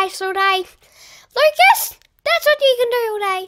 guys today. Lucas, that's what you can do all day.